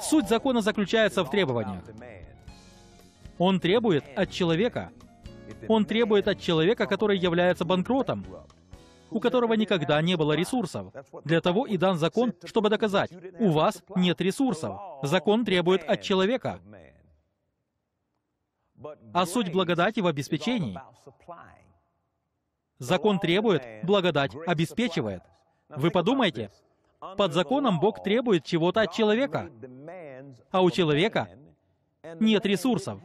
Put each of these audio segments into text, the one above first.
Суть закона заключается в требованиях. Он требует от человека. Он требует от человека, который является банкротом, у которого никогда не было ресурсов. Для того и дан закон, чтобы доказать, у вас нет ресурсов. Закон требует от человека. А суть благодати в обеспечении. Закон требует, благодать обеспечивает. Вы подумайте, под законом Бог требует чего-то от человека, а у человека нет ресурсов.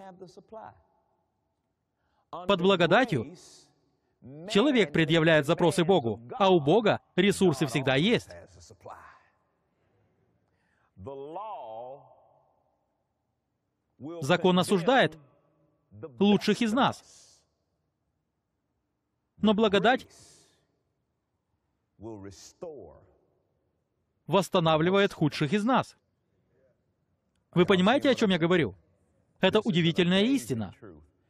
Под благодатью человек предъявляет запросы Богу, а у Бога ресурсы всегда есть. Закон осуждает лучших из нас. Но благодать восстанавливает худших из нас. Вы понимаете, о чем я говорю? Это удивительная истина.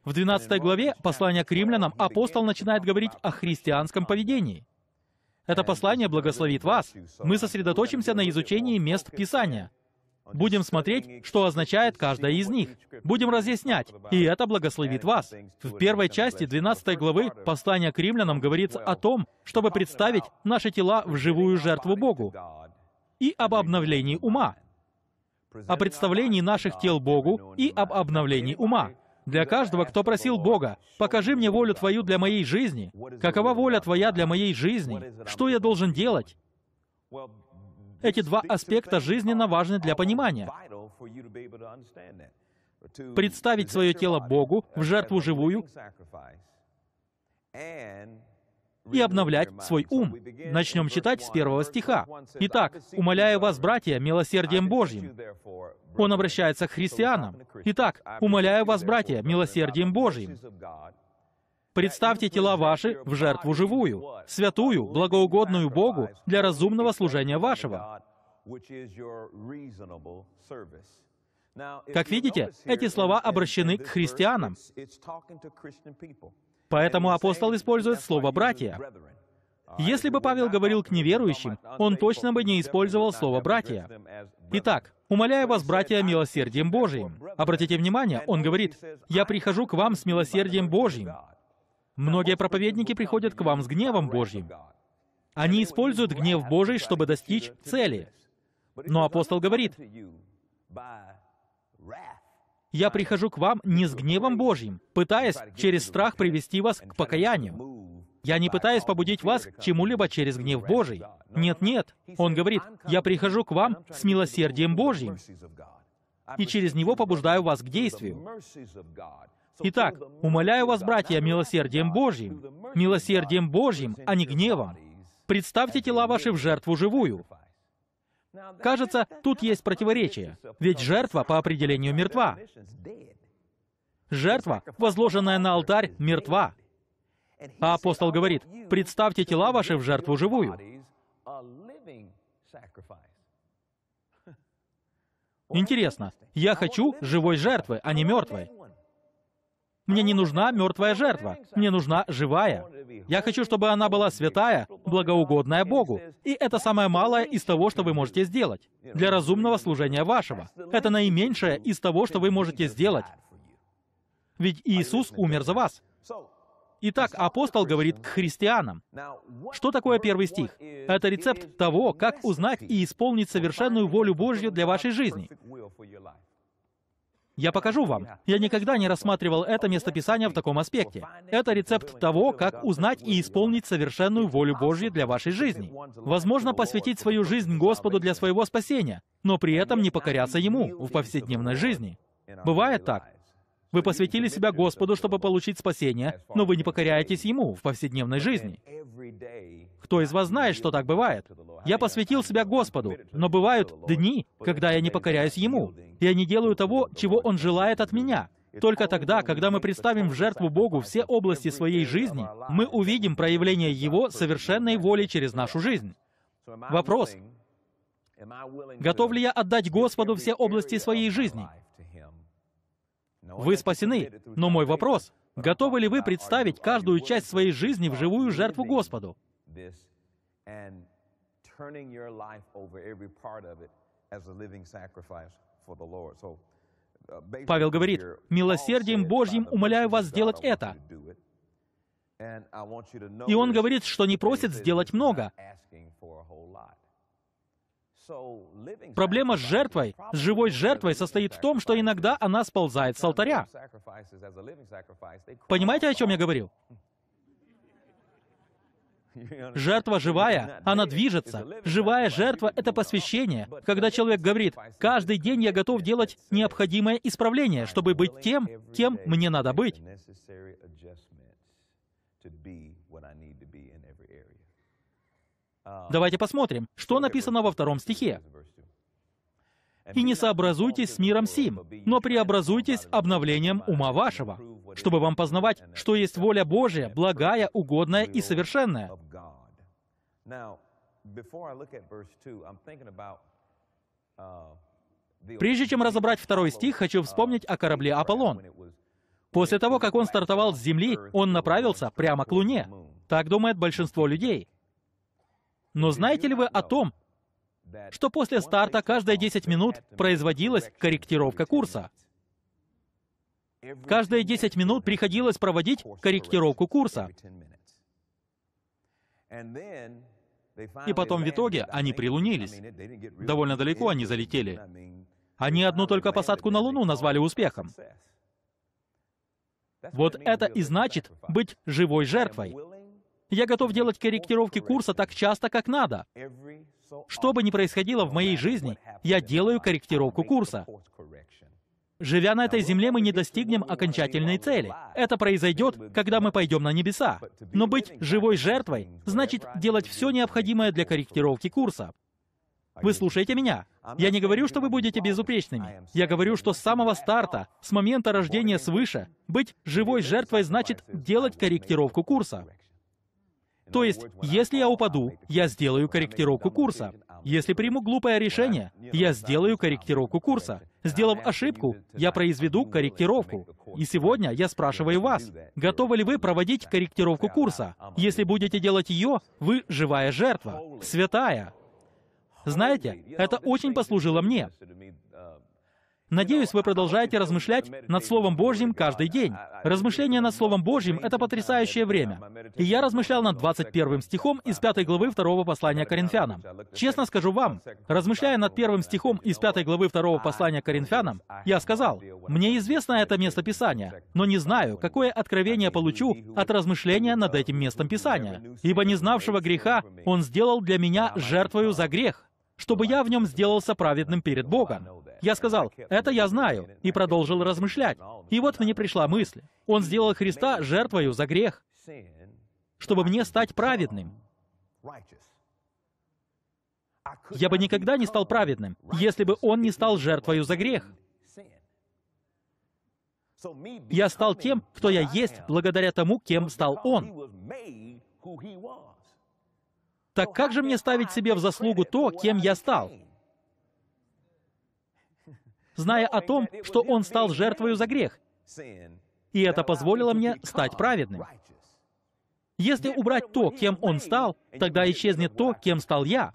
В 12 главе послания к римлянам апостол начинает говорить о христианском поведении. Это послание благословит вас. Мы сосредоточимся на изучении мест Писания. Будем смотреть, что означает каждая из них. Будем разъяснять, и это благословит вас. В первой части 12 главы послания к римлянам говорится о том, чтобы представить наши тела в живую жертву Богу и об обновлении ума, о представлении наших тел Богу и об обновлении ума. Для каждого, кто просил Бога, «Покажи мне волю Твою для моей жизни», «Какова воля Твоя для моей жизни?» «Что я должен делать?» Эти два аспекта жизненно важны для понимания. Представить свое тело Богу в жертву живую и обновлять свой ум. Начнем читать с первого стиха. «Итак, умоляю вас, братья, милосердием Божьим». Он обращается к христианам. «Итак, умоляю вас, братья, милосердием Божьим». Представьте тела ваши в жертву живую, святую, благоугодную Богу для разумного служения вашего. Как видите, эти слова обращены к христианам. Поэтому апостол использует слово «братья». Если бы Павел говорил к неверующим, он точно бы не использовал слово «братья». Итак, умоляю вас, братья, милосердием Божиим, Обратите внимание, он говорит, «Я прихожу к вам с милосердием Божьим». Многие проповедники приходят к вам с гневом Божьим. Они используют гнев Божий, чтобы достичь цели. Но апостол говорит, я прихожу к вам не с гневом Божьим, пытаясь через страх привести вас к покаянию. Я не пытаюсь побудить вас к чему-либо через гнев Божий. Нет-нет, он говорит, я прихожу к вам с милосердием Божьим, и через него побуждаю вас к действию. Итак, умоляю вас, братья, милосердием Божьим, милосердием Божьим, а не гневом. Представьте тела ваши в жертву живую, Кажется, тут есть противоречие, ведь жертва по определению мертва. Жертва, возложенная на алтарь, мертва. А апостол говорит, «Представьте тела ваши в жертву живую». Интересно, я хочу живой жертвы, а не мертвой. Мне не нужна мертвая жертва, мне нужна живая. Я хочу, чтобы она была святая, благоугодная Богу. И это самое малое из того, что вы можете сделать для разумного служения вашего. Это наименьшее из того, что вы можете сделать. Ведь Иисус умер за вас. Итак, апостол говорит к христианам. Что такое первый стих? Это рецепт того, как узнать и исполнить совершенную волю Божью для вашей жизни. Я покажу вам. Я никогда не рассматривал это местописание в таком аспекте. Это рецепт того, как узнать и исполнить совершенную волю Божью для вашей жизни. Возможно, посвятить свою жизнь Господу для своего спасения, но при этом не покоряться Ему в повседневной жизни. Бывает так. Вы посвятили себя Господу, чтобы получить спасение, но вы не покоряетесь Ему в повседневной жизни. Кто из вас знает, что так бывает? Я посвятил себя Господу, но бывают дни, когда я не покоряюсь Ему. Я не делаю того, чего Он желает от меня. Только тогда, когда мы представим в жертву Богу все области своей жизни, мы увидим проявление Его совершенной воли через нашу жизнь. Вопрос, готов ли я отдать Господу все области своей жизни? Вы спасены. Но мой вопрос, готовы ли вы представить каждую часть своей жизни в живую жертву Господу? Павел говорит, «Милосердием Божьим умоляю вас сделать это». И он говорит, что не просит сделать много, Проблема с жертвой, с живой жертвой состоит в том, что иногда она сползает с алтаря. Понимаете, о чем я говорил? Жертва живая, она движется. Живая жертва — это посвящение. Когда человек говорит, «Каждый день я готов делать необходимое исправление, чтобы быть тем, кем мне надо быть». Давайте посмотрим, что написано во втором стихе. «И не сообразуйтесь с миром сим, но преобразуйтесь обновлением ума вашего, чтобы вам познавать, что есть воля Божья, благая, угодная и совершенная». Прежде чем разобрать второй стих, хочу вспомнить о корабле «Аполлон». После того, как он стартовал с Земли, он направился прямо к Луне. Так думает большинство людей — но знаете ли вы о том, что после старта каждые 10 минут производилась корректировка курса? Каждые 10 минут приходилось проводить корректировку курса. И потом в итоге они прилунились. Довольно далеко они залетели. Они одну только посадку на Луну назвали успехом. Вот это и значит быть живой жертвой. Я готов делать корректировки курса так часто, как надо. Что бы ни происходило в моей жизни, я делаю корректировку курса. Живя на этой земле, мы не достигнем окончательной цели. Это произойдет, когда мы пойдем на небеса. Но быть живой жертвой значит делать все необходимое для корректировки курса. Вы слушаете меня? Я не говорю, что вы будете безупречными. Я говорю, что с самого старта, с момента рождения свыше, быть живой жертвой значит делать корректировку курса. То есть, если я упаду, я сделаю корректировку курса. Если приму глупое решение, я сделаю корректировку курса. Сделав ошибку, я произведу корректировку. И сегодня я спрашиваю вас, готовы ли вы проводить корректировку курса? Если будете делать ее, вы живая жертва, святая. Знаете, это очень послужило мне. Надеюсь, вы продолжаете размышлять над Словом Божьим каждый день. Размышление над Словом Божьим — это потрясающее время. И я размышлял над 21 стихом из 5 главы 2 послания Коринфянам. Честно скажу вам, размышляя над первым стихом из 5 главы 2 послания Коринфянам, я сказал, «Мне известно это место Писания, но не знаю, какое откровение получу от размышления над этим местом Писания. Ибо не знавшего греха Он сделал для меня жертвою за грех, чтобы я в нем сделался праведным перед Богом. Я сказал, это я знаю, и продолжил размышлять. И вот мне пришла мысль. Он сделал Христа жертвою за грех, чтобы мне стать праведным. Я бы никогда не стал праведным, если бы он не стал жертвою за грех. Я стал тем, кто я есть, благодаря тому, кем стал он. Так как же мне ставить себе в заслугу то, кем я стал? зная о том, что он стал жертвою за грех. И это позволило мне стать праведным. Если убрать то, кем он стал, тогда исчезнет то, кем стал я.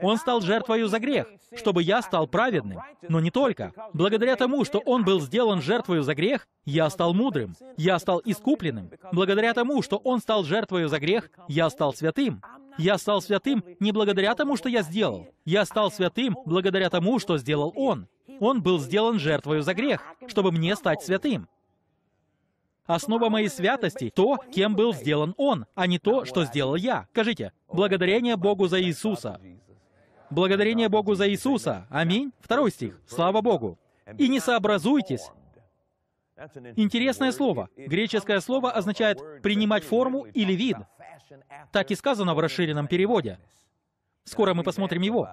Он стал жертвою за грех, чтобы я стал праведным. Но не только. Благодаря тому, что он был сделан жертвою за грех, я стал мудрым, я стал искупленным. Благодаря тому, что он стал жертвою за грех, я стал святым. Я стал святым не благодаря тому, что я сделал. Я стал святым благодаря тому, что сделал Он. Он был сделан жертвою за грех, чтобы мне стать святым. Основа моей святости — то, кем был сделан Он, а не то, что сделал я. Скажите, благодарение Богу за Иисуса. Благодарение Богу за Иисуса. Аминь. Второй стих. Слава Богу. И не сообразуйтесь. Интересное слово. Греческое слово означает «принимать форму» или «вид». Так и сказано в расширенном переводе. Скоро мы посмотрим его.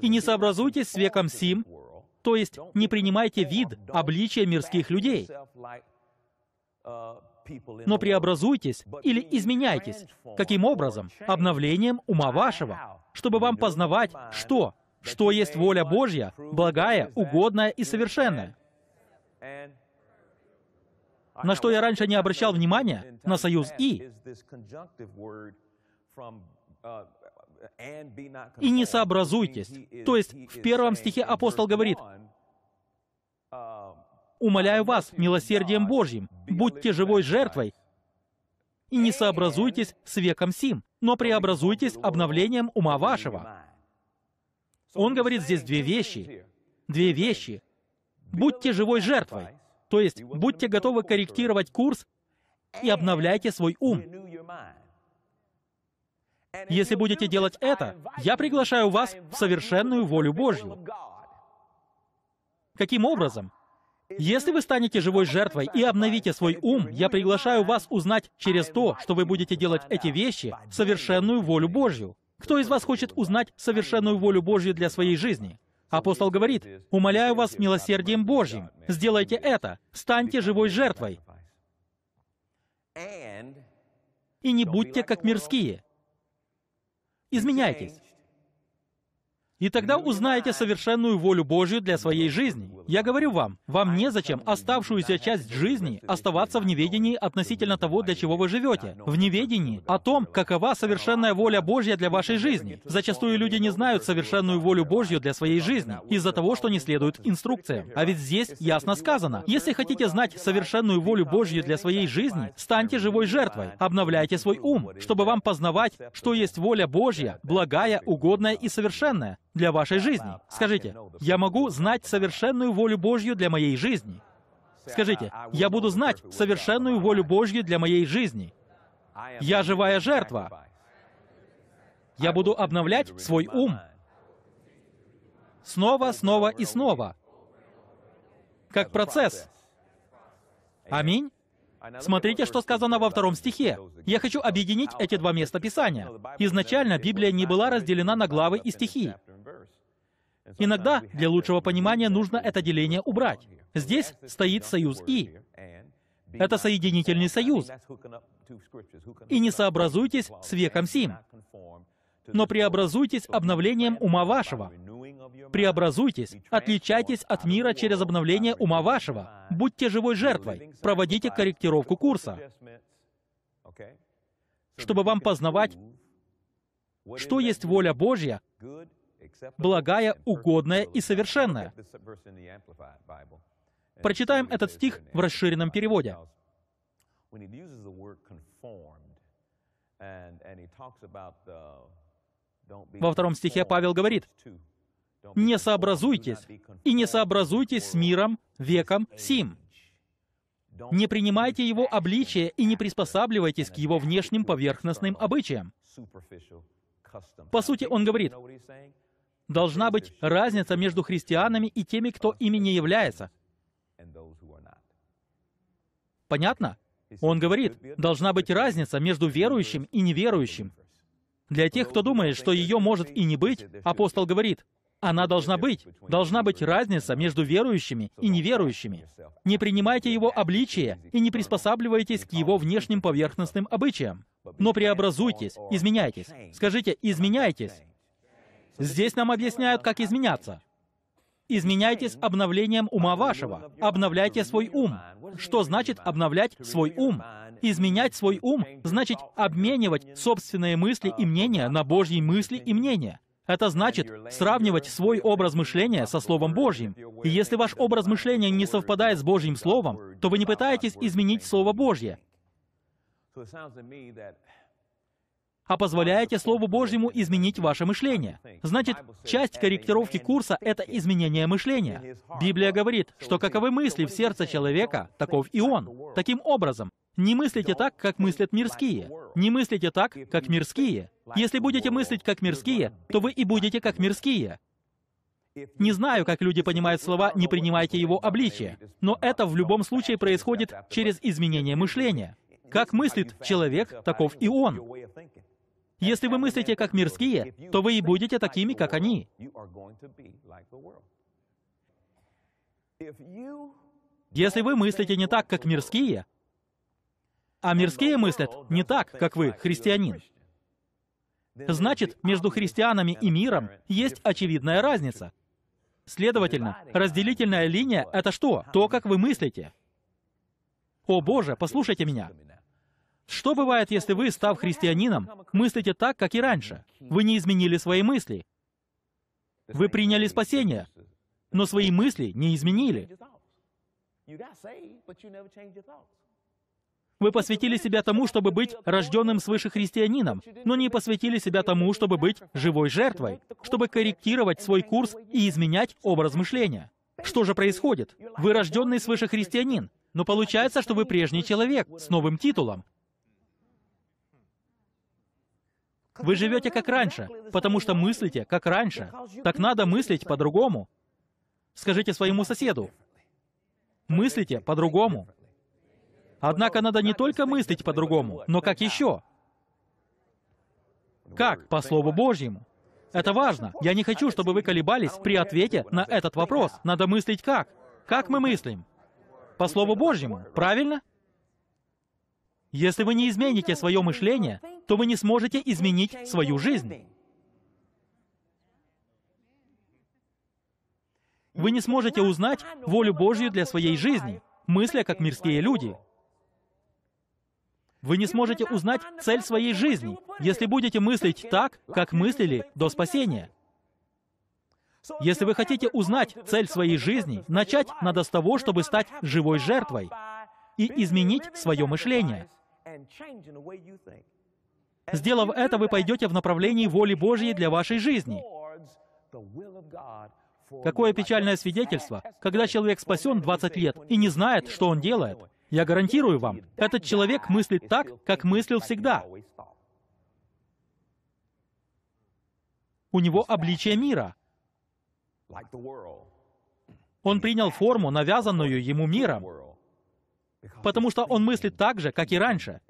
«И не сообразуйтесь с веком сим, то есть не принимайте вид, обличия мирских людей, но преобразуйтесь или изменяйтесь. Каким образом? Обновлением ума вашего, чтобы вам познавать, что? Что есть воля Божья, благая, угодная и совершенная. На что я раньше не обращал внимания, на союз «и», и не сообразуйтесь. То есть в первом стихе апостол говорит, «Умоляю вас милосердием Божьим, будьте живой жертвой, и не сообразуйтесь с веком сим, но преобразуйтесь обновлением ума вашего». Он говорит здесь две вещи. Две вещи. «Будьте живой жертвой». То есть будьте готовы корректировать курс и обновляйте свой ум. Если будете делать это, я приглашаю вас в совершенную волю Божью. Каким образом? Если вы станете живой жертвой и обновите свой ум, я приглашаю вас узнать через то, что вы будете делать эти вещи, совершенную волю Божью. Кто из вас хочет узнать совершенную волю Божью для своей жизни? Апостол говорит, «Умоляю вас милосердием Божьим, сделайте это, станьте живой жертвой, и не будьте как мирские. Изменяйтесь. И тогда узнаете совершенную волю Божью для своей жизни. Я говорю вам, вам незачем оставшуюся часть жизни оставаться в неведении относительно того, для чего вы живете. В неведении о том, какова совершенная воля Божья для вашей жизни. Зачастую люди не знают совершенную волю Божью для своей жизни из-за того, что не следуют инструкциям. А ведь здесь ясно сказано, если хотите знать совершенную волю Божью для своей жизни, станьте живой жертвой, обновляйте свой ум, чтобы вам познавать, что есть воля Божья, благая, угодная и совершенная для вашей жизни? Скажите, я могу знать совершенную волю Божью для моей жизни. Скажите, я буду знать совершенную волю Божью для моей жизни. Я живая жертва. Я буду обновлять свой ум. Снова, снова и снова. Как процесс. Аминь. Смотрите, что сказано во втором стихе. Я хочу объединить эти два места Писания. Изначально Библия не была разделена на главы и стихи. Иногда для лучшего понимания нужно это деление убрать. Здесь стоит союз «и». Это соединительный союз. «И не сообразуйтесь с веком сим, но преобразуйтесь обновлением ума вашего, Преобразуйтесь, отличайтесь от мира через обновление ума вашего. Будьте живой жертвой. Проводите корректировку курса, чтобы вам познавать, что есть воля Божья, благая, угодная и совершенная. Прочитаем этот стих в расширенном переводе. Во втором стихе Павел говорит, не сообразуйтесь, и не сообразуйтесь с миром веком сим. Не принимайте его обличие и не приспосабливайтесь к его внешним поверхностным обычаям. По сути, он говорит, должна быть разница между христианами и теми, кто ими не является. Понятно? Он говорит, должна быть разница между верующим и неверующим. Для тех, кто думает, что ее может и не быть, апостол говорит, она должна быть. Должна быть разница между верующими и неверующими. Не принимайте его обличие и не приспосабливайтесь к его внешним поверхностным обычаям. Но преобразуйтесь, изменяйтесь. Скажите «изменяйтесь». Здесь нам объясняют, как изменяться. Изменяйтесь обновлением ума вашего. Обновляйте свой ум. Что значит обновлять свой ум? Изменять свой ум значит обменивать собственные мысли и мнения на Божьи мысли и мнения. Это значит сравнивать свой образ мышления со Словом Божьим. И если ваш образ мышления не совпадает с Божьим Словом, то вы не пытаетесь изменить Слово Божье, а позволяете Слову Божьему изменить ваше мышление. Значит, часть корректировки курса — это изменение мышления. Библия говорит, что каковы мысли в сердце человека, таков и он. Таким образом, не мыслите так, как мыслят мирские. Не мыслите так, как мирские. Если будете мыслить как мирские, то вы и будете как мирские. Не знаю, как люди понимают слова «не принимайте его обличие», но это в любом случае происходит через изменение мышления. Как мыслит человек, таков и он. Если вы мыслите как мирские, то вы и будете такими, как они. Если вы мыслите не так, как мирские, а мирские мыслят не так, как вы, христианин. Значит, между христианами и миром есть очевидная разница. Следовательно, разделительная линия — это что? То, как вы мыслите. О Боже, послушайте меня. Что бывает, если вы, став христианином, мыслите так, как и раньше? Вы не изменили свои мысли. Вы приняли спасение, но свои мысли не изменили. You got saved, but you never changed your thoughts. Вы посвятили себя тому, чтобы быть рожденным свыше христианином, но не посвятили себя тому, чтобы быть живой жертвой, чтобы корректировать свой курс и изменять образ мышления. Что же происходит? Вы рожденный свыше христианин, но получается, что вы прежний человек с новым титулом. Вы живете как раньше, потому что мыслите как раньше. Так надо мыслить по-другому. Скажите своему соседу, мыслите по-другому. Однако надо не только мыслить по-другому, но как еще? Как? По Слову Божьему. Это важно. Я не хочу, чтобы вы колебались при ответе на этот вопрос. Надо мыслить как? Как мы мыслим? По Слову Божьему, правильно? Если вы не измените свое мышление, то вы не сможете изменить свою жизнь. Вы не сможете узнать волю Божью для своей жизни, мысля как мирские люди. Вы не сможете узнать цель своей жизни, если будете мыслить так, как мыслили до спасения. Если вы хотите узнать цель своей жизни, начать надо с того, чтобы стать живой жертвой и изменить свое мышление. Сделав это, вы пойдете в направлении воли Божьей для вашей жизни. Какое печальное свидетельство, когда человек спасен 20 лет и не знает, что он делает. Я гарантирую вам, этот человек мыслит так, как мыслил всегда. У него обличие мира. Он принял форму, навязанную ему миром, потому что он мыслит так же, как и раньше.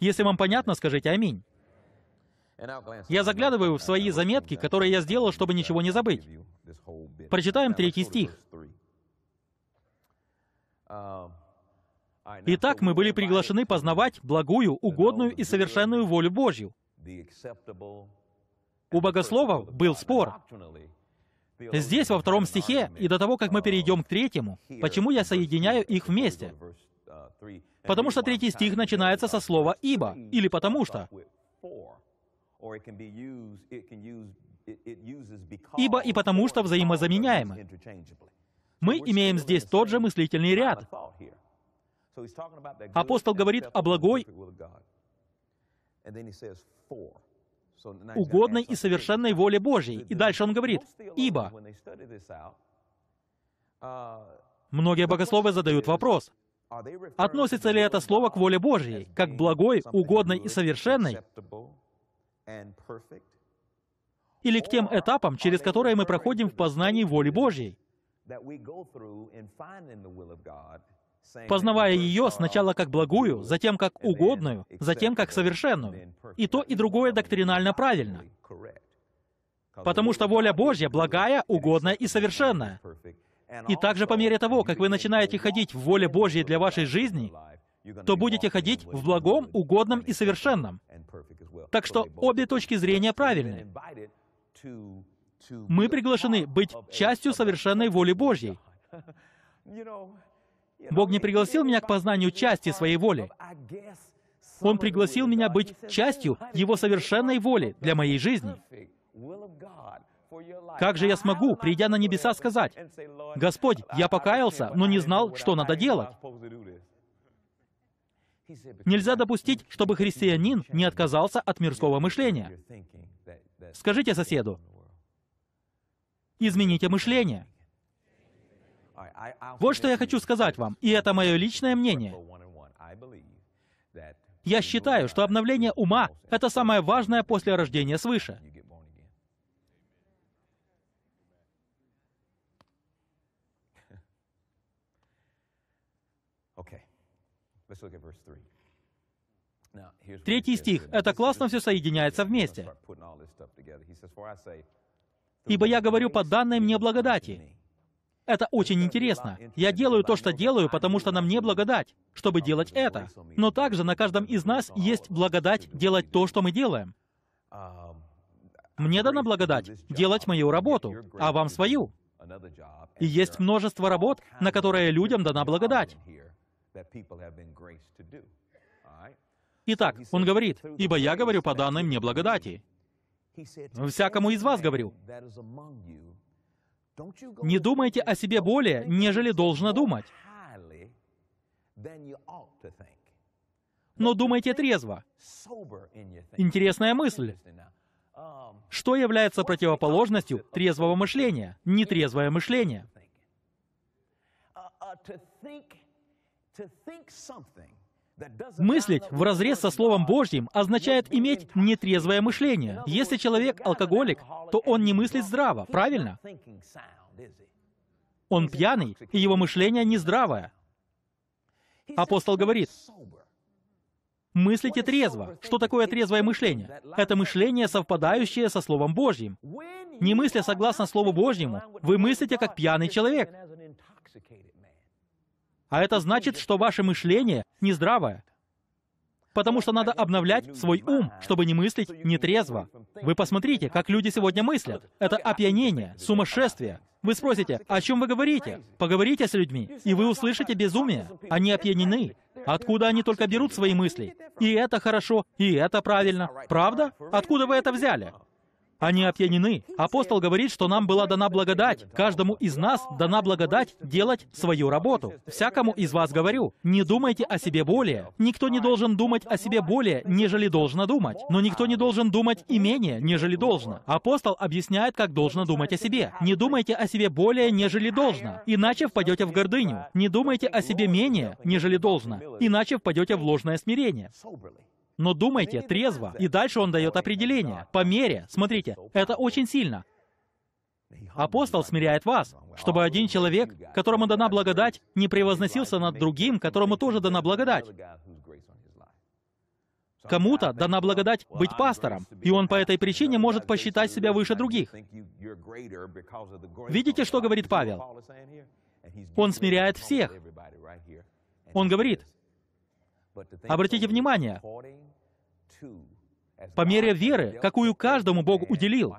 Если вам понятно, скажите «Аминь». Я заглядываю в свои заметки, которые я сделал, чтобы ничего не забыть. Прочитаем третий стих. Итак, мы были приглашены познавать благую, угодную и совершенную волю Божью. У богословов был спор. Здесь, во втором стихе, и до того, как мы перейдем к третьему, почему я соединяю их вместе? Потому что третий стих начинается со слова «ибо» или «потому что». Ибо и потому что взаимозаменяемы. Мы имеем здесь тот же мыслительный ряд. Апостол говорит о благой, угодной и совершенной воле Божьей. И дальше он говорит, «Ибо». Многие богословы задают вопрос, относится ли это слово к воле Божьей, как благой, угодной и совершенной, или к тем этапам, через которые мы проходим в познании воли Божьей познавая ее сначала как благую, затем как угодную, затем как совершенную. И то, и другое доктринально правильно. Потому что воля Божья благая, угодная и совершенная. И также по мере того, как вы начинаете ходить в воле Божьей для вашей жизни, то будете ходить в благом, угодном и совершенном. Так что обе точки зрения правильны. Мы приглашены быть частью совершенной воли Божьей. Бог не пригласил меня к познанию части своей воли. Он пригласил меня быть частью Его совершенной воли для моей жизни. Как же я смогу, придя на небеса, сказать, «Господь, я покаялся, но не знал, что надо делать». Нельзя допустить, чтобы христианин не отказался от мирского мышления. Скажите соседу, Измените мышление. Вот что я хочу сказать вам, и это мое личное мнение. Я считаю, что обновление ума — это самое важное после рождения свыше. Третий стих. Это классно все соединяется вместе ибо я говорю по данной мне благодати. Это очень интересно. Я делаю то, что делаю, потому что нам не благодать, чтобы делать это. Но также на каждом из нас есть благодать делать то, что мы делаем. Мне дана благодать делать мою работу, а вам свою. И есть множество работ, на которые людям дана благодать. Итак, он говорит, «Ибо я говорю по данной мне благодати». Всякому из вас говорю. Не думайте о себе более, нежели должно думать. Но думайте трезво. Интересная мысль. Um, Что является противоположностью трезвого мышления? Нетрезвое мышление. Мыслить в разрез со Словом Божьим означает иметь нетрезвое мышление. Если человек алкоголик, то он не мыслит здраво, правильно? Он пьяный, и его мышление нездравое. Апостол говорит, мыслите трезво. Что такое трезвое мышление? Это мышление, совпадающее со Словом Божьим. Не мысля согласно Слову Божьему, вы мыслите как пьяный человек. А это значит, что ваше мышление нездравое. Потому что надо обновлять свой ум, чтобы не мыслить нетрезво. Вы посмотрите, как люди сегодня мыслят. Это опьянение, сумасшествие. Вы спросите, о чем вы говорите? Поговорите с людьми, и вы услышите безумие. Они опьянены. Откуда они только берут свои мысли? И это хорошо, и это правильно. Правда? Откуда вы это взяли? Они опьянены. Апостол говорит, что нам была дана благодать. Каждому из нас дана благодать делать свою работу. Всякому из вас говорю, не думайте о себе более. Никто не должен думать о себе более, нежели должно думать. Но никто не должен думать и менее, нежели должно. Апостол объясняет, как должно думать о себе. Не думайте о себе более, нежели должно. Иначе впадете в гордыню. Не думайте о себе менее, нежели должно. Иначе впадете в ложное смирение но думайте трезво. И дальше он дает определение. По мере, смотрите, это очень сильно. Апостол смиряет вас, чтобы один человек, которому дана благодать, не превозносился над другим, которому тоже дана благодать. Кому-то дана благодать быть пастором, и он по этой причине может посчитать себя выше других. Видите, что говорит Павел? Он смиряет всех. Он говорит, обратите внимание, по мере веры, какую каждому Бог уделил.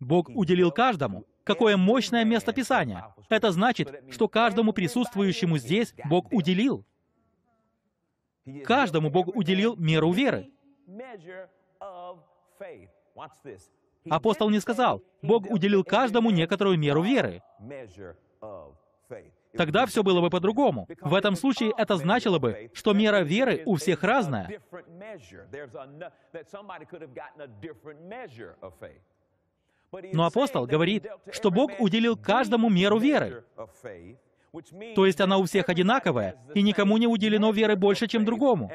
Бог уделил каждому. Какое мощное место Писания. Это значит, что каждому присутствующему здесь Бог уделил. Каждому Бог уделил меру веры. Апостол не сказал, Бог уделил каждому некоторую меру веры. Тогда все было бы по-другому. В этом случае это значило бы, что мера веры у всех разная. Но апостол говорит, что Бог уделил каждому меру веры. То есть она у всех одинаковая, и никому не уделено веры больше, чем другому.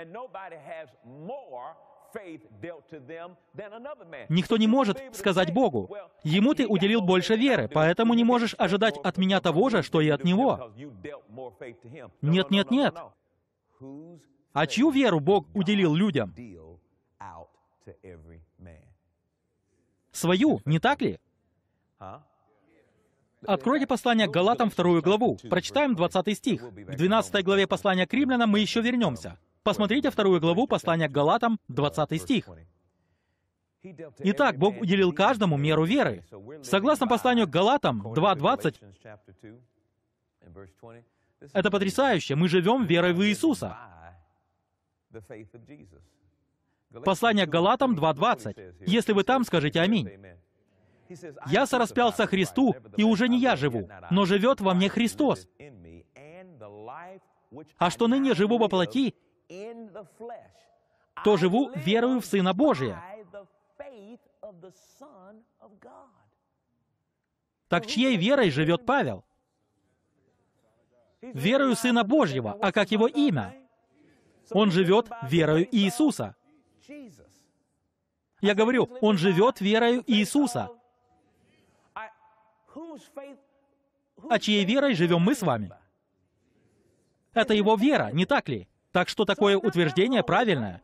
Никто не может сказать Богу, «Ему ты уделил больше веры, поэтому не можешь ожидать от меня того же, что и от него». Нет, нет, нет. А чью веру Бог уделил людям? Свою, не так ли? Откройте послание к Галатам вторую главу. Прочитаем 20 стих. В 12 главе послания к римлянам мы еще вернемся. Посмотрите вторую главу послания к Галатам, 20 стих. Итак, Бог уделил каждому меру веры. Согласно посланию к Галатам 2.20, это потрясающе, мы живем верой в Иисуса. Послание к Галатам 2.20. Если вы там, скажите «Аминь». «Я сораспялся Христу, и уже не я живу, но живет во мне Христос. А что ныне живу во плоти, то живу верою в Сына Божия. Так чьей верой живет Павел? Верою Сына Божьего. А как его имя? Он живет верою Иисуса. Я говорю, он живет верою Иисуса. А чьей верой живем мы с вами? Это его вера, не так ли? Так что такое утверждение правильное.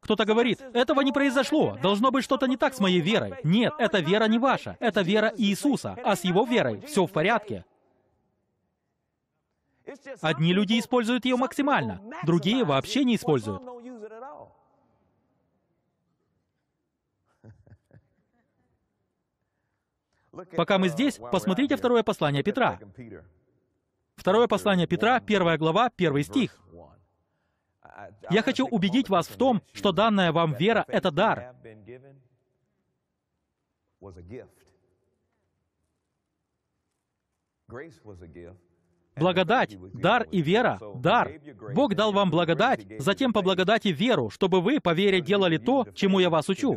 Кто-то говорит, этого не произошло, должно быть что-то не так с моей верой. Нет, эта вера не ваша, это вера Иисуса, а с его верой все в порядке. Одни люди используют ее максимально, другие вообще не используют. Пока мы здесь, посмотрите второе послание Петра. Второе послание Петра, первая глава, первый стих. Я хочу убедить вас в том, что данная вам вера — это дар. Благодать, дар и вера, дар. Бог дал вам благодать, затем по благодати веру, чтобы вы по вере делали то, чему я вас учу.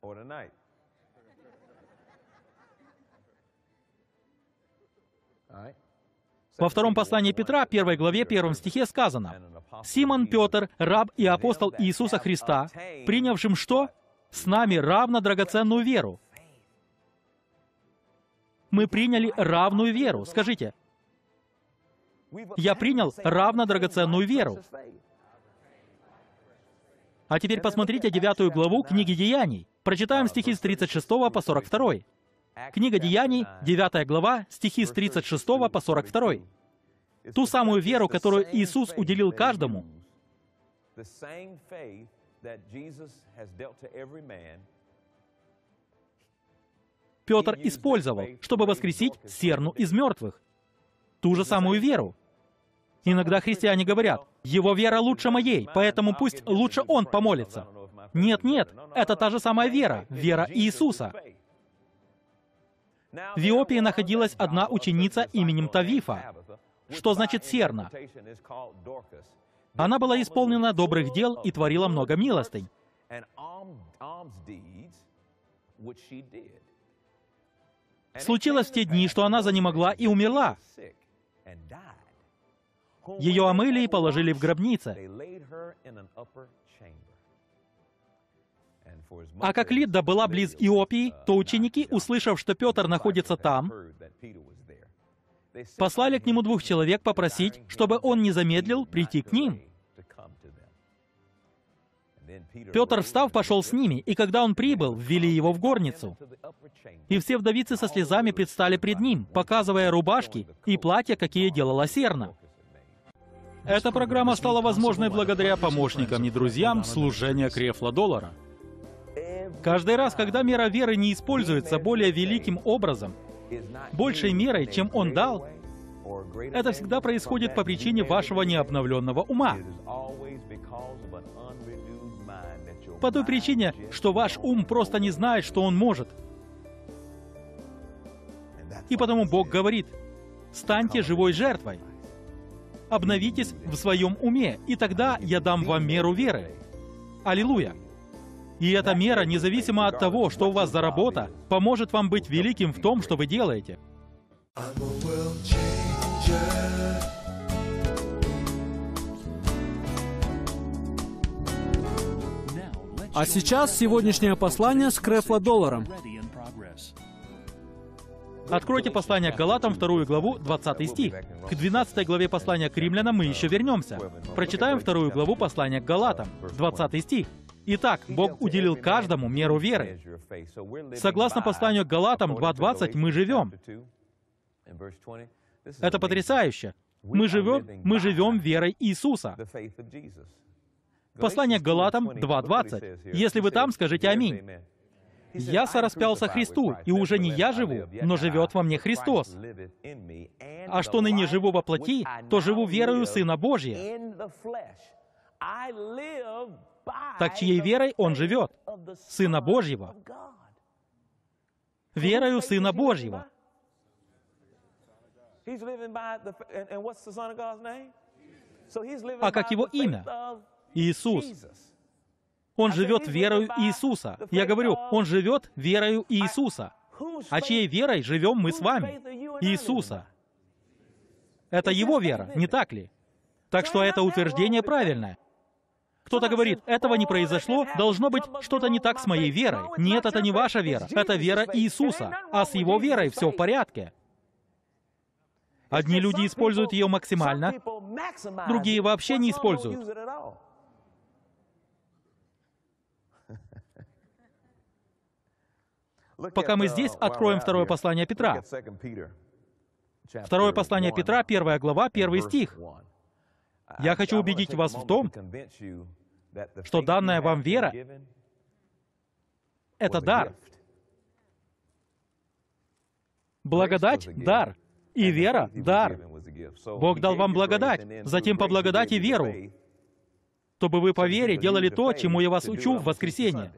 All right. Во втором послании Петра, первой главе, первом стихе сказано, «Симон Петр, раб и апостол Иисуса Христа, принявшим что? С нами равно драгоценную веру». Мы приняли равную веру. Скажите, я принял равно драгоценную веру. А теперь посмотрите девятую главу книги Деяний. Прочитаем стихи с 36 по 42. Книга Деяний, 9 глава, стихи с 36 по 42. Ту самую веру, которую Иисус уделил каждому, Петр использовал, чтобы воскресить серну из мертвых. Ту же самую веру. Иногда христиане говорят, его вера лучше моей, поэтому пусть лучше он помолится. Нет, нет, это та же самая вера, вера Иисуса. В Иопии находилась одна ученица именем Тавифа, что значит «серна». Она была исполнена добрых дел и творила много милостынь. Случилось в те дни, что она занемогла и умерла. Ее омыли и положили в гробнице. А как Лидда была близ Иопии, то ученики, услышав, что Петр находится там, послали к нему двух человек попросить, чтобы он не замедлил прийти к ним. Петр, встав, пошел с ними, и когда он прибыл, ввели его в горницу. И все вдовицы со слезами предстали пред ним, показывая рубашки и платья, какие делала Серна. Эта программа стала возможной благодаря помощникам и друзьям служения Крефла Доллара. Каждый раз, когда мера веры не используется более великим образом, большей мерой, чем он дал, это всегда происходит по причине вашего необновленного ума. По той причине, что ваш ум просто не знает, что он может. И потому Бог говорит, станьте живой жертвой, обновитесь в своем уме, и тогда я дам вам меру веры. Аллилуйя! И эта мера, независимо от того, что у вас за работа, поможет вам быть великим в том, что вы делаете. А сейчас сегодняшнее послание с Крефла Долларом. Откройте послание к Галатам, вторую главу, 20 стих. К 12 главе послания к римлянам мы еще вернемся. Прочитаем вторую главу послания к Галатам, 20 стих. Итак, Бог уделил каждому меру веры. Согласно посланию к Галатам 2.20, мы живем. Это потрясающе. Мы живем, мы живем верой Иисуса. Послание к Галатам 2.20. Если вы там, скажите «Аминь». «Я сораспялся Христу, и уже не я живу, но живет во мне Христос. А что ныне живу во плоти, то живу верою Сына Божия» так чьей верой он живет, Сына Божьего. Верою Сына Божьего. А как его имя? Иисус. Он живет верою Иисуса. Я говорю, он живет верою Иисуса. А чьей верой живем мы с вами? Иисуса. Это его вера, не так ли? Так что это утверждение правильное. Кто-то говорит, этого не произошло, должно быть что-то не так с моей верой. Нет, это не ваша вера, это вера Иисуса. А с его верой все в порядке. Одни люди используют ее максимально, другие вообще не используют. Пока мы здесь, откроем второе послание Петра. Второе послание Петра, первая глава, первый стих. Я хочу убедить вас в том, что данная вам вера — это дар. Благодать — дар, и вера — дар. Бог дал вам благодать, затем по благодати веру, чтобы вы по вере делали то, чему я вас учу в воскресенье.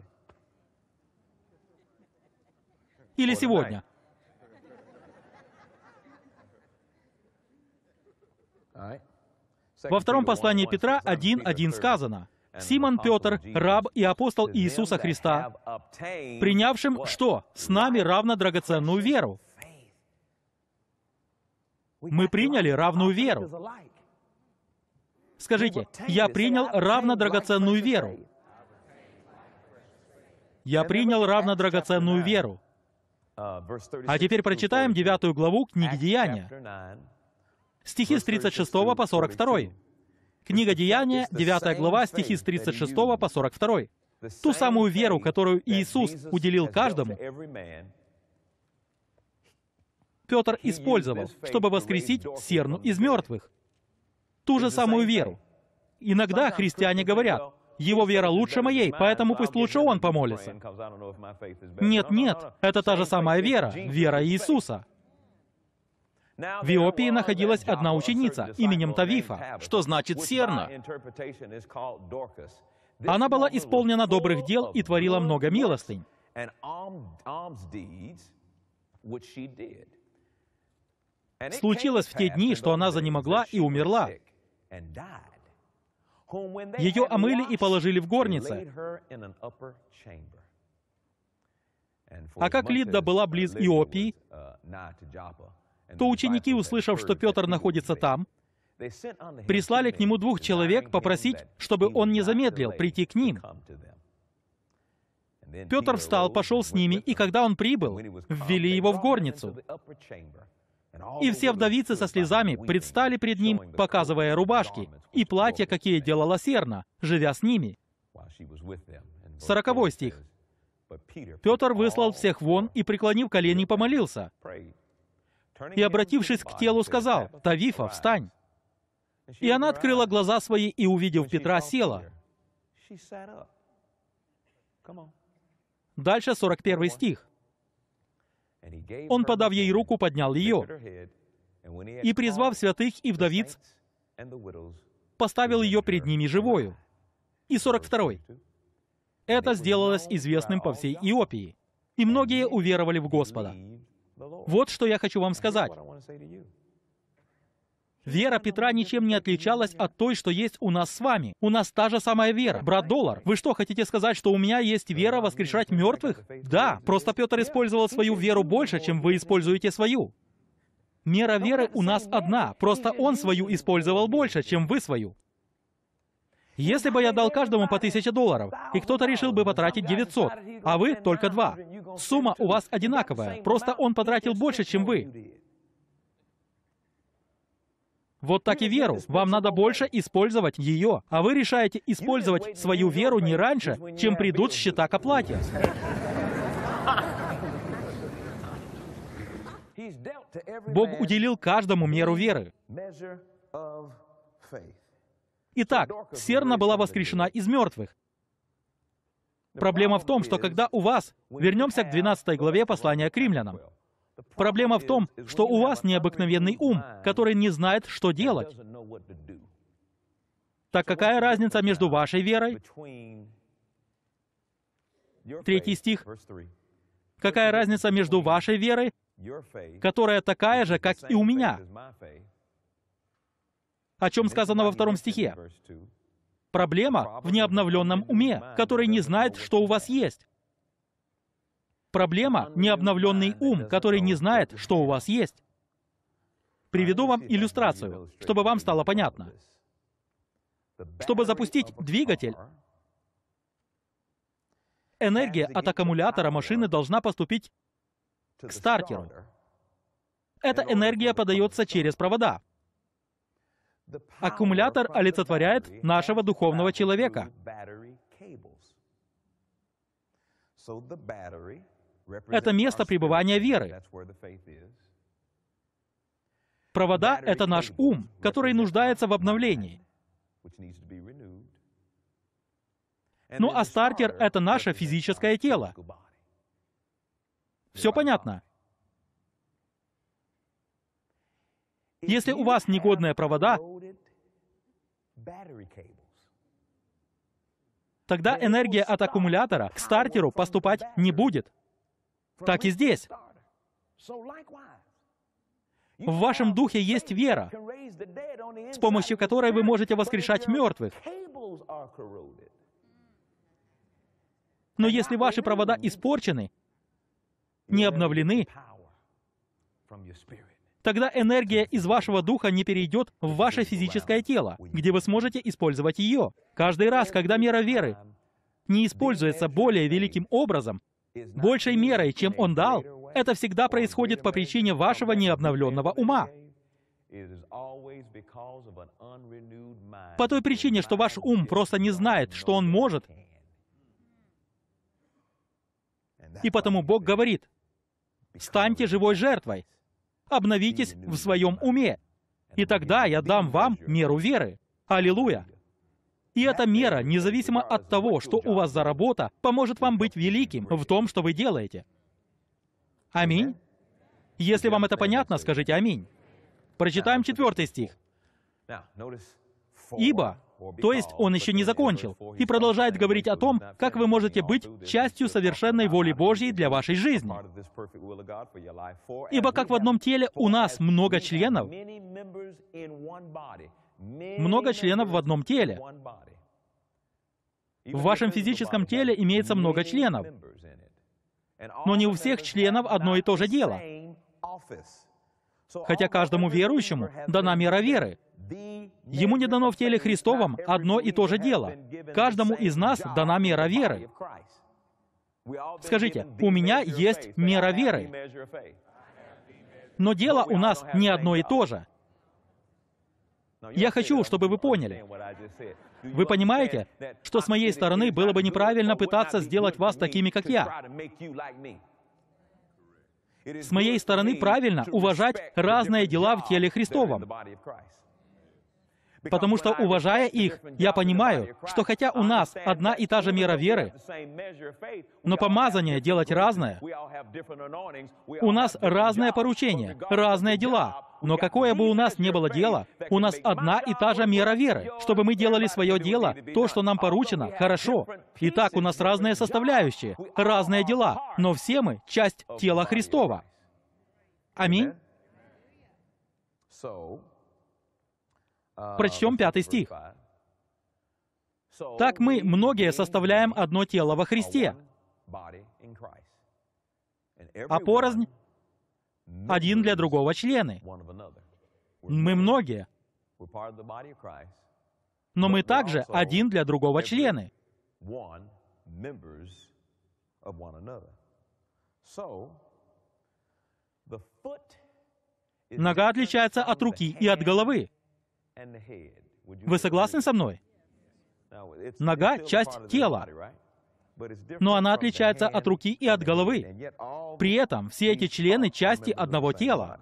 Или сегодня. Во втором послании Петра 1.1 сказано, Симон Петр, раб и апостол Иисуса Христа, принявшим что? С нами равно драгоценную веру. Мы приняли равную веру. Скажите, я принял равно драгоценную веру. Я принял равно драгоценную веру. Uh, а теперь прочитаем 9 главу книги Деяния, стихи с 36 по 42. Книга Деяния, 9 глава, стихи с 36 по 42. Ту самую веру, которую Иисус уделил каждому, Петр использовал, чтобы воскресить серну из мертвых. Ту же самую веру. Иногда христиане говорят, его вера лучше моей, поэтому пусть лучше он помолится. Нет, нет, это та же самая вера, вера Иисуса. В Иопии находилась одна ученица именем Тавифа, что значит «серна». Она была исполнена добрых дел и творила много милостынь. Случилось в те дни, что она занемогла и умерла. Ее омыли и положили в горнице. А как Лидда была близ Иопии, uh, то ученики, услышав, что Петр находится там, прислали к нему двух человек попросить, чтобы он не замедлил прийти к ним. Петр встал, пошел с ними, и когда он прибыл, ввели его в горницу. И все вдовицы со слезами предстали пред ним, показывая рубашки и платья, какие делала Серна, живя с ними. Сороковой стих. Петр выслал всех вон и, преклонив колени, помолился и, обратившись к телу, сказал, «Тавифа, встань!» И она открыла глаза свои и, увидев Петра, села. Дальше 41 стих. Он, подав ей руку, поднял ее, и, призвав святых и вдовиц, поставил ее перед ними живою. И 42. Это сделалось известным по всей Иопии, и многие уверовали в Господа. Вот что я хочу вам сказать. Вера Петра ничем не отличалась от той, что есть у нас с вами. У нас та же самая вера. Брат Доллар, вы что, хотите сказать, что у меня есть вера воскрешать мертвых? Да, просто Петр использовал свою веру больше, чем вы используете свою. Мера веры у нас одна, просто он свою использовал больше, чем вы свою. Если бы я дал каждому по 1000 долларов, и кто-то решил бы потратить 900, а вы только два, Сумма у вас одинаковая, просто он потратил больше, чем вы. Вот так и веру. Вам надо больше использовать ее. А вы решаете использовать свою веру не раньше, чем придут счета к оплате. Бог уделил каждому меру веры. Итак, Серна была воскрешена из мертвых. Проблема в том, что когда у вас, вернемся к 12 главе послания к римлянам, проблема в том, что у вас необыкновенный ум, который не знает, что делать. Так какая разница между вашей верой? Третий стих. Какая разница между вашей верой, которая такая же, как и у меня? О чем сказано во втором стихе? Проблема в необновленном уме, который не знает, что у вас есть. Проблема — необновленный ум, который не знает, что у вас есть. Приведу вам иллюстрацию, чтобы вам стало понятно. Чтобы запустить двигатель, энергия от аккумулятора машины должна поступить к стартеру. Эта энергия подается через провода. Аккумулятор олицетворяет нашего духовного человека. Это место пребывания веры. Провода — это наш ум, который нуждается в обновлении. Ну а стартер — это наше физическое тело. Все понятно. Если у вас негодные провода, тогда энергия от аккумулятора к стартеру поступать не будет. Так и здесь. В вашем духе есть вера, с помощью которой вы можете воскрешать мертвых. Но если ваши провода испорчены, не обновлены, Тогда энергия из вашего духа не перейдет в ваше физическое тело, где вы сможете использовать ее. Каждый раз, когда мера веры не используется более великим образом, большей мерой, чем он дал, это всегда происходит по причине вашего необновленного ума. По той причине, что ваш ум просто не знает, что он может. И потому Бог говорит, «Станьте живой жертвой» обновитесь в своем уме, и тогда я дам вам меру веры. Аллилуйя! И эта мера, независимо от того, что у вас за работа, поможет вам быть великим в том, что вы делаете. Аминь. Если вам это понятно, скажите аминь. Прочитаем четвертый стих. «Ибо то есть он еще не закончил и продолжает говорить о том, как вы можете быть частью совершенной воли Божьей для вашей жизни. Ибо как в одном теле у нас много членов, много членов в одном теле. В вашем физическом теле имеется много членов, но не у всех членов одно и то же дело. Хотя каждому верующему дана мера веры — Ему не дано в теле Христовом одно и то же дело. Каждому из нас дана мера веры. Скажите, у меня есть мера веры. Но дело у нас не одно и то же. Я хочу, чтобы вы поняли. Вы понимаете, что с моей стороны было бы неправильно пытаться сделать вас такими, как я. С моей стороны правильно уважать разные дела в теле Христовом. Потому что, уважая их, я понимаю, что хотя у нас одна и та же мера веры, но помазание делать разное. У нас разное поручение, разные дела. Но какое бы у нас ни было дело, у нас одна и та же мера веры. Чтобы мы делали свое дело, то, что нам поручено, хорошо. Итак, у нас разные составляющие, разные дела, но все мы — часть тела Христова. Аминь. Прочтем а, пятый стих. Так мы, многие, составляем одно тело во Христе, а, а порознь один для другого члены. Мы многие, но мы также один для другого члены. Нога отличается от руки и от головы. Вы согласны со мной? Нога — часть тела, но она отличается от руки и от головы. При этом все эти члены — части одного тела.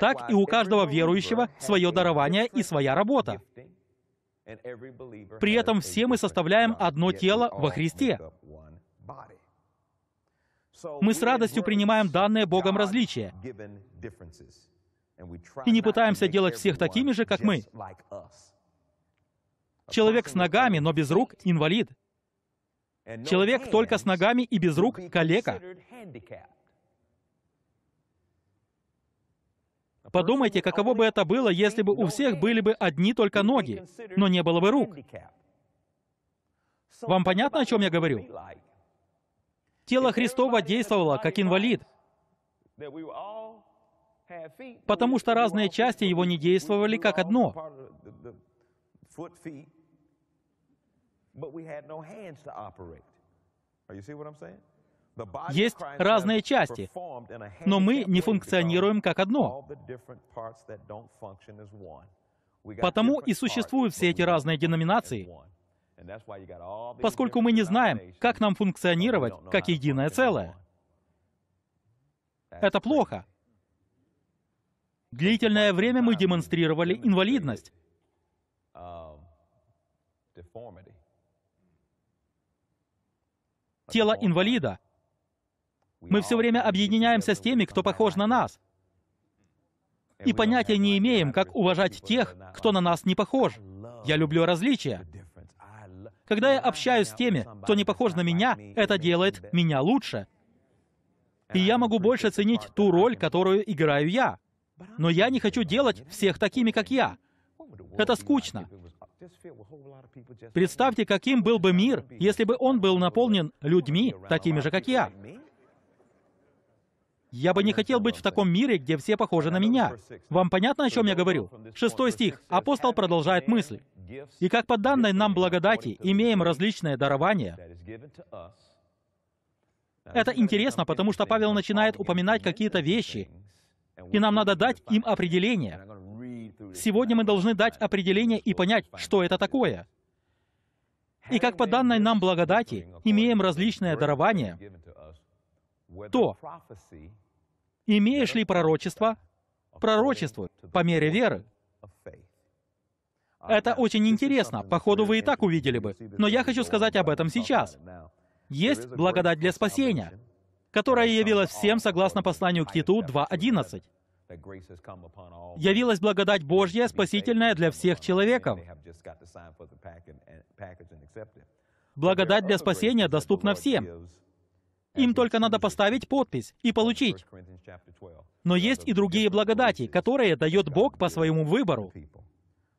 Так и у каждого верующего свое дарование и своя работа. При этом все мы составляем одно тело во Христе. Мы с радостью принимаем данное Богом различия и не пытаемся делать всех такими же, как мы. Человек с ногами, но без рук — инвалид. Человек только с ногами и без рук — калека. Подумайте, каково бы это было, если бы у всех были бы одни только ноги, но не было бы рук. Вам понятно, о чем я говорю? Тело Христова действовало как инвалид потому что разные части его не действовали как одно. Есть разные части, но мы не функционируем как одно. Потому и существуют все эти разные деноминации, поскольку мы не знаем, как нам функционировать как единое целое. Это плохо, Длительное время мы демонстрировали инвалидность. Тело инвалида. Мы все время объединяемся с теми, кто похож на нас. И понятия не имеем, как уважать тех, кто на нас не похож. Я люблю различия. Когда я общаюсь с теми, кто не похож на меня, это делает меня лучше. И я могу больше ценить ту роль, которую играю я. Но я не хочу делать всех такими, как я. Это скучно. Представьте, каким был бы мир, если бы он был наполнен людьми, такими же, как я. Я бы не хотел быть в таком мире, где все похожи на меня. Вам понятно, о чем я говорю? Шестой стих. Апостол продолжает мысли. «И как по данной нам благодати имеем различные дарования, это интересно, потому что Павел начинает упоминать какие-то вещи, и нам надо дать им определение. Сегодня мы должны дать определение и понять, что это такое. И как по данной нам благодати имеем различные дарования, то имеешь ли пророчество, Пророчество по мере веры. Это очень интересно, походу вы и так увидели бы, но я хочу сказать об этом сейчас. Есть благодать для спасения, которая явилась всем согласно посланию к Титу 2.11. Явилась благодать Божья, спасительная для всех человеков. Благодать для спасения доступна всем. Им только надо поставить подпись и получить. Но есть и другие благодати, которые дает Бог по своему выбору.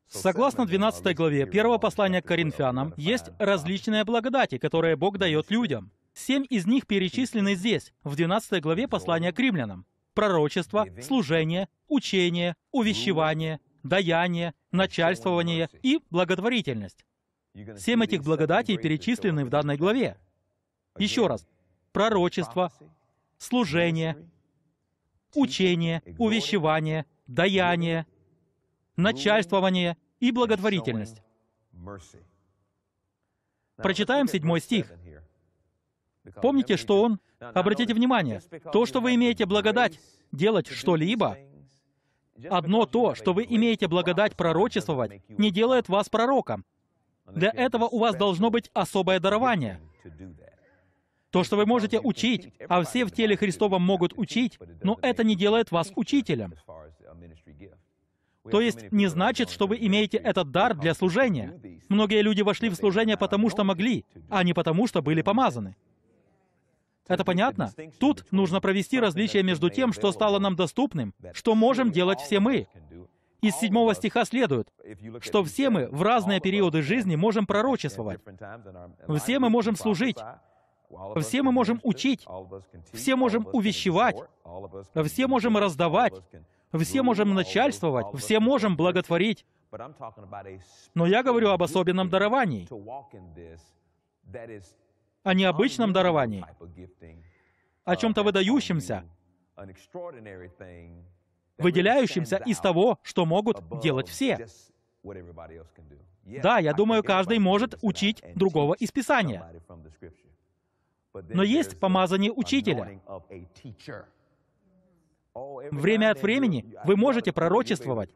Согласно 12 главе первого послания к Коринфянам, есть различные благодати, которые Бог дает людям — Семь из них перечислены здесь, в 12 главе послания к римлянам. Пророчество, служение, учение, увещевание, даяние, начальствование и благотворительность. Семь этих благодатей перечислены в данной главе. Еще раз. Пророчество, служение, учение, увещевание, даяние, начальствование и благотворительность. Прочитаем седьмой стих. Помните, что он... Обратите внимание, то, что вы имеете благодать делать что-либо, одно то, что вы имеете благодать пророчествовать, не делает вас пророком. Для этого у вас должно быть особое дарование. То, что вы можете учить, а все в теле Христовом могут учить, но это не делает вас учителем. То есть не значит, что вы имеете этот дар для служения. Многие люди вошли в служение потому, что могли, а не потому, что были помазаны. Это понятно? Тут нужно провести различие между тем, что стало нам доступным, что можем делать все мы. Из седьмого стиха следует, что все мы в разные периоды жизни можем пророчествовать, все мы можем служить, все мы можем учить, все можем увещевать, все можем раздавать, все можем начальствовать, все можем благотворить. Но я говорю об особенном даровании о необычном даровании, о uh, чем-то выдающемся, выделяющимся из того, что могут делать все. Да, я думаю, каждый может учить другого из Писания. Но есть помазание учителя. Время от времени вы можете пророчествовать,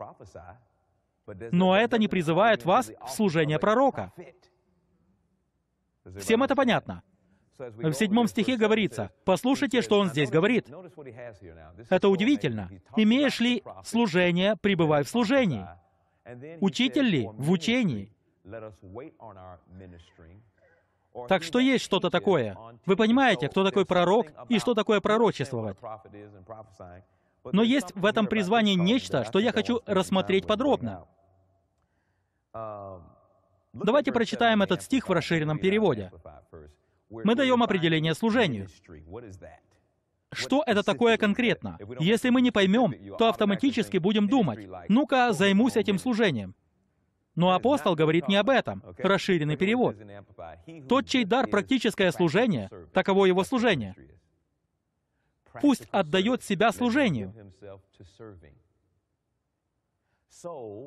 но это не призывает вас в служение пророка. Всем это понятно. В седьмом стихе говорится, «Послушайте, что он здесь говорит». Это удивительно. «Имеешь ли служение, пребывай в служении? Учитель ли в учении?» Так что есть что-то такое. Вы понимаете, кто такой пророк и что такое пророчествовать. Но есть в этом призвании нечто, что я хочу рассмотреть подробно. Давайте прочитаем этот стих в расширенном переводе. Мы даем определение служению. Что это такое конкретно? Если мы не поймем, то автоматически будем думать, ну-ка, займусь этим служением. Но апостол говорит не об этом. Расширенный перевод. Тот, чей дар практическое служение, таково его служение. Пусть отдает себя служению.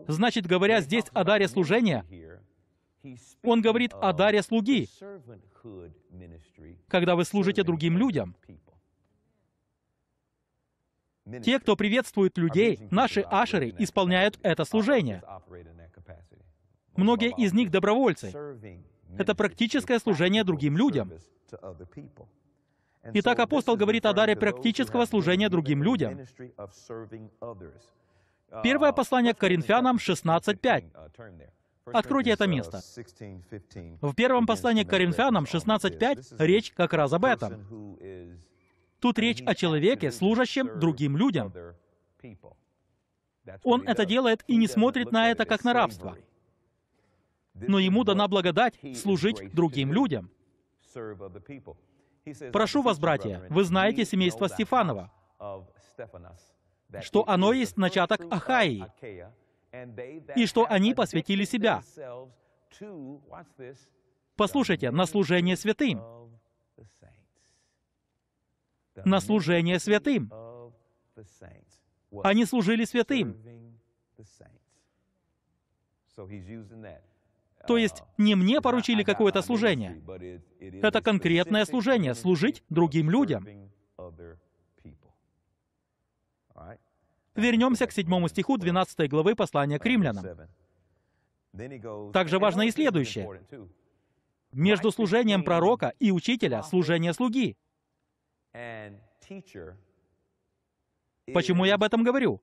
Значит, говоря здесь о даре служения, он говорит о даре слуги, когда вы служите другим людям. Те, кто приветствует людей, наши ашеры, исполняют это служение. Многие из них добровольцы. Это практическое служение другим людям. Итак, апостол говорит о даре практического служения другим людям. Первое послание к Коринфянам 16.5. Откройте это место. В первом послании к Коринфянам 16.5 речь как раз об этом. Тут речь о человеке, служащем другим людям. Он это делает и не смотрит на это как на рабство. Но ему дана благодать служить другим людям. Прошу вас, братья, вы знаете семейство Стефанова, что оно есть начаток Ахаи, и что они посвятили себя. Послушайте, на служение святым. На служение святым. Они служили святым. То есть uh, не мне поручили какое-то служение. Это конкретное служение — служить другим людям. Вернемся к седьмому стиху 12 главы послания к римлянам. Также важно и следующее. Между служением пророка и учителя служение слуги. Почему я об этом говорю?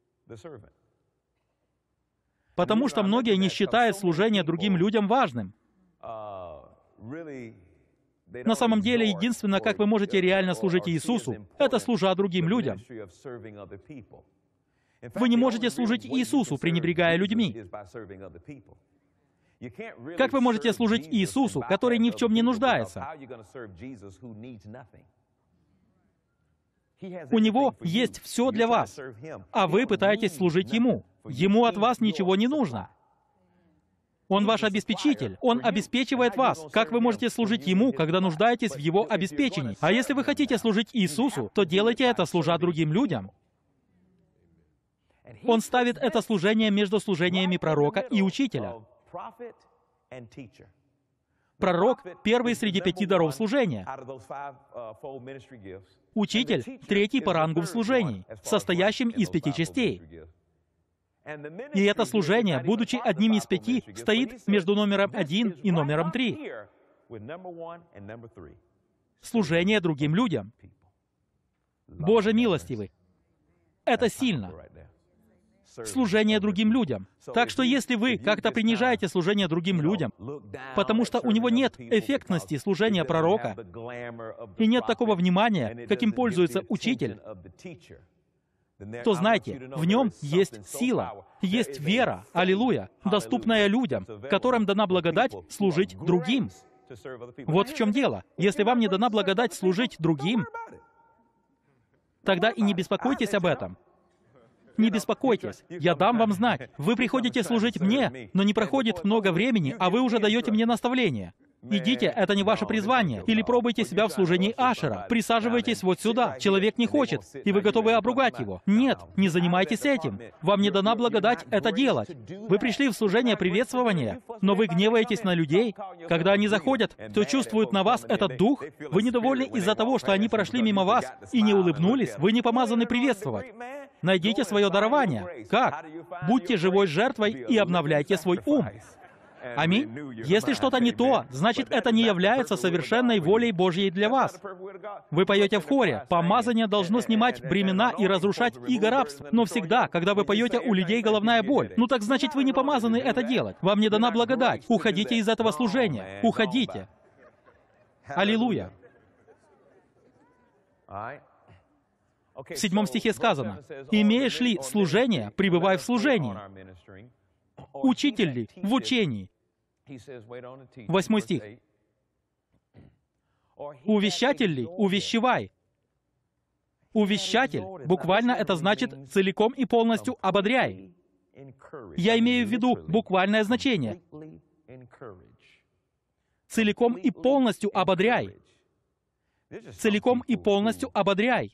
Потому что многие не считают служение другим людям важным. На самом деле, единственное, как вы можете реально служить Иисусу, это служа другим людям. Вы не можете служить Иисусу, пренебрегая людьми. Как вы можете служить Иисусу, который ни в чем не нуждается? У него есть все для вас, а вы пытаетесь служить ему. Ему от вас ничего не нужно. Он ваш обеспечитель, он обеспечивает вас. Как вы можете служить ему, когда нуждаетесь в его обеспечении? А если вы хотите служить Иисусу, то делайте это, служа другим людям. Он ставит это служение между служениями пророка и учителя. Пророк — первый среди пяти даров служения. Uh, Учитель — третий по рангу в служении, состоящим из пяти частей. И это служение, будучи одним из пяти, стоит между номером один и номером три. Служение другим людям. Боже милостивый. Это сильно служение другим людям. Так что если вы как-то принижаете служение другим людям, потому что у него нет эффектности служения пророка, и нет такого внимания, каким пользуется учитель, то знайте, в нем есть сила, есть вера, аллилуйя, доступная людям, которым дана благодать служить другим. Вот в чем дело. Если вам не дана благодать служить другим, тогда и не беспокойтесь об этом. Не беспокойтесь, я дам вам знать. Вы приходите служить мне, но не проходит много времени, а вы уже даете мне наставление. Идите, это не ваше призвание. Или пробуйте себя в служении Ашера. Присаживайтесь вот сюда. Человек не хочет, и вы готовы обругать его. Нет, не занимайтесь этим. Вам не дана благодать это делать. Вы пришли в служение приветствования, но вы гневаетесь на людей. Когда они заходят, то чувствуют на вас этот дух. Вы недовольны из-за того, что они прошли мимо вас и не улыбнулись. Вы не помазаны приветствовать. Найдите свое дарование. Как? Будьте живой жертвой и обновляйте свой ум. Аминь. Если что-то не то, значит, это не является совершенной волей Божьей для вас. Вы поете в хоре. Помазание должно снимать бремена и разрушать иго рабств. Но всегда, когда вы поете, у людей головная боль. Ну так значит, вы не помазаны это делать. Вам не дана благодать. Уходите из этого служения. Уходите. Аллилуйя. В седьмом стихе сказано, «Имеешь ли служение, пребывай в служении? Учитель ли в учении?» Восьмой стих. «Увещатель ли? Увещевай». Увещатель, буквально это значит «целиком и полностью ободряй». Я имею в виду буквальное значение. «Целиком и полностью ободряй». «Целиком и полностью ободряй».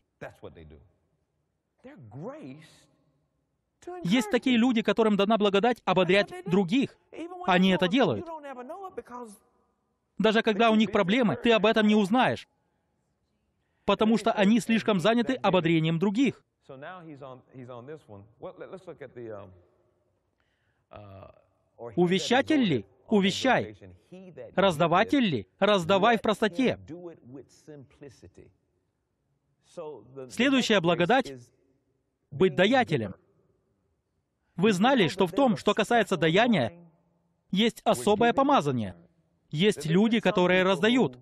Есть такие люди, которым дана благодать ободрять других. Они это делают. Даже когда у них проблемы, ты об этом не узнаешь, потому что они слишком заняты ободрением других. Увещатель ли? Увещай. Раздаватель ли? Раздавай в простоте. Следующая благодать — быть даятелем. Вы знали, что в том, что касается даяния, есть особое помазание. Есть люди, которые раздают.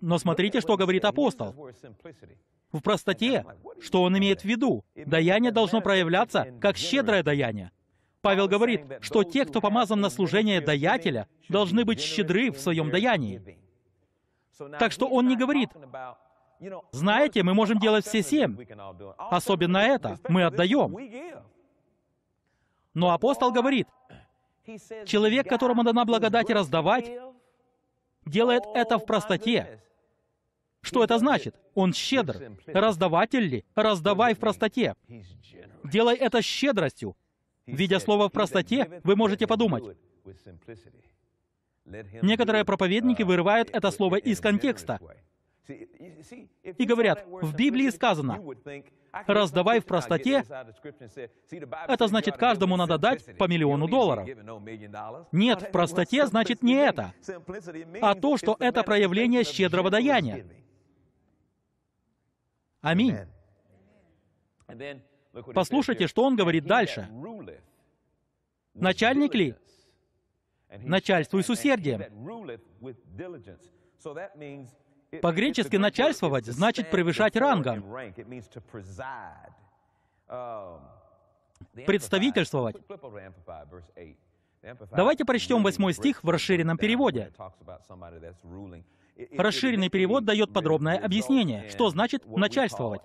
Но смотрите, что говорит апостол. В простоте, что он имеет в виду, даяние должно проявляться как щедрое даяние. Павел говорит, что те, кто помазан на служение даятеля, должны быть щедры в своем даянии. Так что он не говорит знаете, мы можем делать все семь. Особенно это. Мы отдаем. Но апостол говорит, человек, которому дана благодать раздавать, делает это в простоте. Что это значит? Он щедр. Раздаватель ли? Раздавай в простоте. Делай это щедростью. Видя слово «в простоте», вы можете подумать. Некоторые проповедники вырывают это слово из контекста. И говорят, в Библии сказано, раздавай в простоте, это значит, каждому надо дать по миллиону долларов. Нет, в простоте значит не это, а то, что это проявление щедрого даяния. Аминь. Послушайте, что он говорит дальше. Начальник ли? Начальствуй с усердием. По-гречески «начальствовать» значит «превышать рангом». Um, «Представительствовать». Давайте прочтем восьмой стих в расширенном переводе. Расширенный перевод дает подробное объяснение, что значит «начальствовать».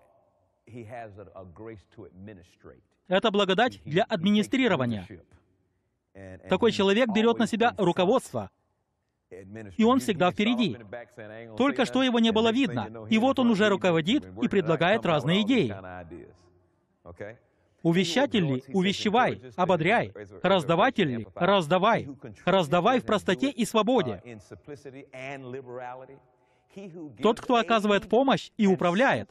Это благодать для администрирования. Такой человек берет на себя руководство — и он всегда впереди. Только что его не было видно, и вот он уже руководит и предлагает разные идеи. Увещатель ли? Увещевай, ободряй. Раздаватель ли? Раздавай. Раздавай в простоте и свободе. Uh, Тот, кто оказывает помощь и управляет.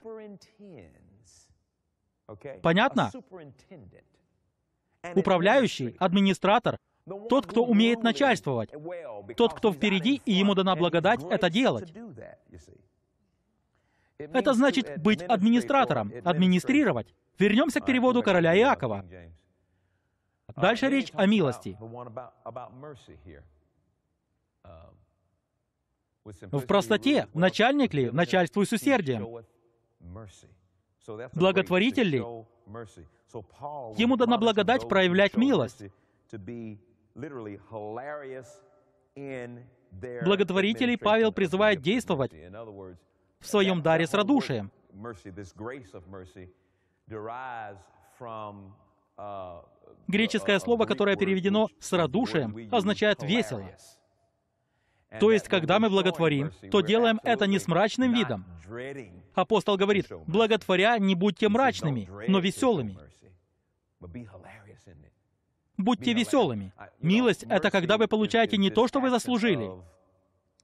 Понятно? Управляющий, администратор, тот, кто умеет начальствовать, тот, кто впереди, и ему дана благодать это делать. Это значит быть администратором, администрировать. Вернемся к переводу короля Иакова. Дальше речь о милости. В простоте начальник ли начальствуй с усердием? Благотворитель ли? Ему дана благодать проявлять милость. Благотворителей Павел призывает действовать в своем даре с радушием. Греческое слово, которое переведено с радушием, означает «весело». То есть, когда мы благотворим, то делаем это не с мрачным видом. Апостол говорит, «Благотворя не будьте мрачными, но веселыми» будьте веселыми. А, милость — это когда вы получаете не то, что вы заслужили,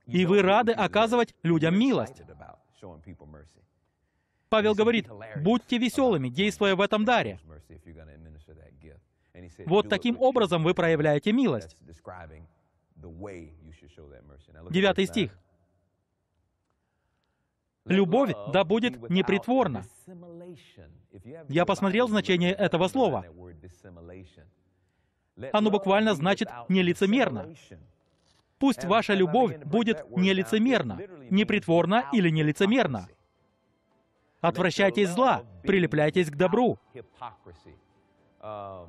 и вы рады оказывать людям милость. Павел говорит, будьте веселыми, действуя в этом даре. Вот таким образом вы проявляете милость. Девятый стих. Любовь да будет непритворна. Я посмотрел значение этого слова. Оно буквально значит «нелицемерно». Пусть ваша любовь будет нелицемерна, непритворна или нелицемерна. Отвращайтесь зла, прилепляйтесь к добру. Um,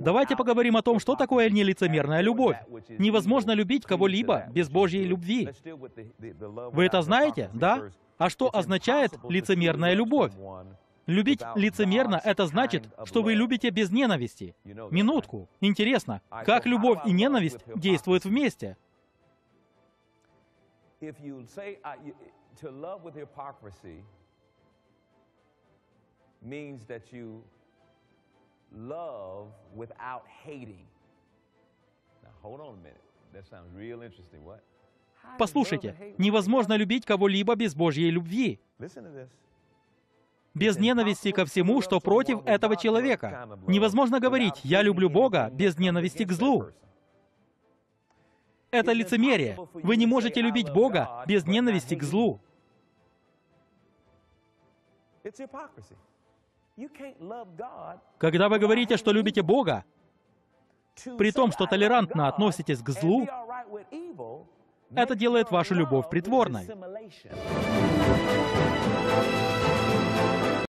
Давайте поговорим о том, что такое нелицемерная любовь. Невозможно любить кого-либо без Божьей любви. Вы это знаете, да? А что означает лицемерная любовь? Любить лицемерно — это значит, что вы любите без ненависти. Минутку. Интересно, как любовь и ненависть действуют вместе? Послушайте, невозможно любить кого-либо без Божьей любви без ненависти ко всему, что против этого человека. Невозможно говорить «я люблю Бога» без ненависти к злу. Это лицемерие. Вы не можете любить Бога без ненависти к злу. Когда вы говорите, что любите Бога, при том, что толерантно относитесь к злу, это делает вашу любовь притворной.